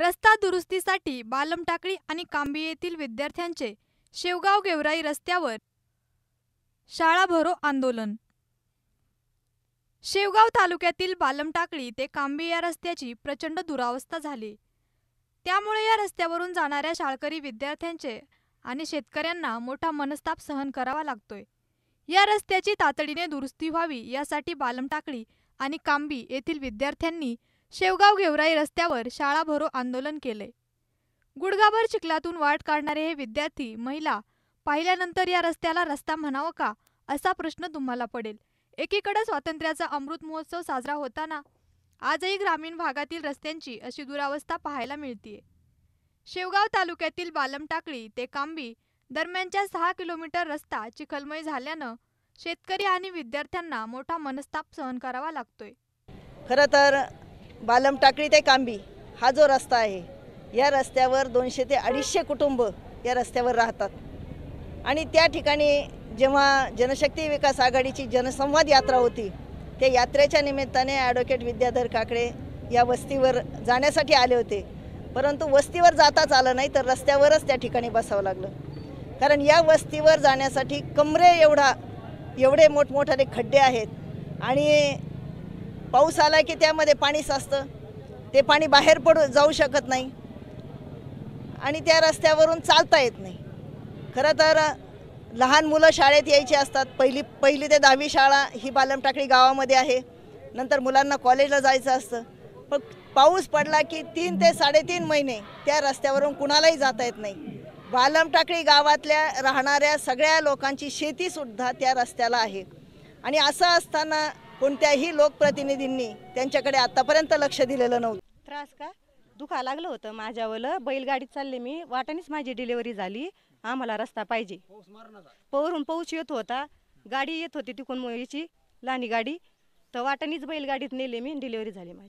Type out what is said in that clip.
रस्ता दुरुस्तीसाठी बालमटाकळी आणि कांबी येथील विद्यार्थ्यांचे शेवगाव गेवराई रस्त्यावर शाळा भरो आंदोलन शेवगाव तालुक्यातील बालमटाकळी ते कांबी या रस्त्याची प्रचंड दुरावस्था झाली त्यामुळे या रस्त्यावरून जाणाऱ्या शाळकरी विद्यार्थ्यांचे आणि शेतकऱ्यांना मोठा मनस्ताप सहन करावा लागतोय या रस्त्याची तातडीने दुरुस्ती व्हावी यासाठी बालमटाकळी आणि कांबी येथील विद्यार्थ्यांनी शेवगाव गेवराई रस्त्यावर शाळा भरो आंदोलन केले गुडगाभर चिखलातून वाट काढणारे हे विद्यार्थी महिला पाहिल्यानंतर या रस्त्याला रस्ता म्हणावं का असा प्रश्न तुम्हाला पडेल एकीकडे स्वातंत्र्याचा अमृत महोत्सव साजरा होताना आजही ग्रामीण भागातील रस्त्यांची अशी दुरावस्था पाहायला मिळतीये शेवगाव तालुक्यातील बालमटाकळी ते कांबी दरम्यानच्या सहा किलोमीटर रस्ता चिखलमय झाल्यानं शेतकरी आणि विद्यार्थ्यांना मोठा मनस्ताप सहन करावा लागतोय खरं तर बालम टाकळी ते कांबी हा जो रस्ता आहे या रस्त्यावर दोनशे ते अडीचशे कुटुंब या रस्त्यावर राहतात आणि त्या ठिकाणी जेव्हा जनशक्ती विकास आघाडीची जनसंवाद यात्रा होती त्या यात्रेच्या निमित्ताने ॲडव्होकेट विद्याधर काकडे या वस्तीवर जाण्यासाठी आले होते परंतु वस्तीवर जाताच आलं नाही तर रस्त्यावरच त्या ठिकाणी बसावं लागलं कारण या वस्तीवर जाण्यासाठी कमरे एवढा एवढे मोठमोठाले खड्डे आहेत आणि पाऊस आला की त्यामध्ये पाणी साचतं ते पाणी बाहेर पडू जाऊ शकत नाही आणि त्या रस्त्यावरून चालता येत नाही खरं तर लहान मुलं शाळेत यायची असतात पहिली पहिली ते दहावी शाळा ही बालमटाकळी गावामध्ये आहे नंतर मुलांना कॉलेजला जायचं असतं पण पाऊस पडला की तीन ते साडेतीन महिने त्या रस्त्यावरून कुणालाही जाता येत नाही बालमटाकळी गावातल्या राहणाऱ्या सगळ्या लोकांची शेतीसुद्धा त्या रस्त्याला आहे आणि असं असताना कोणत्याही लोकप्रतिनिधींनी त्यांच्याकडे आतापर्यंत लक्ष दिलेलं नव्हतं त्रास का दुखा लागलं होतं माझ्यावर बैलगाडीत चालले मी वाटानीच माझी डिलिव्हरी झाली आम्हाला रस्ता पाहिजे पवरून पाऊस येत होता गाडी येत होती तिकून मुलीची लहानी गाडी तर वाटानीच बैलगाडीत नेले मी डिलिव्हरी झाली माझी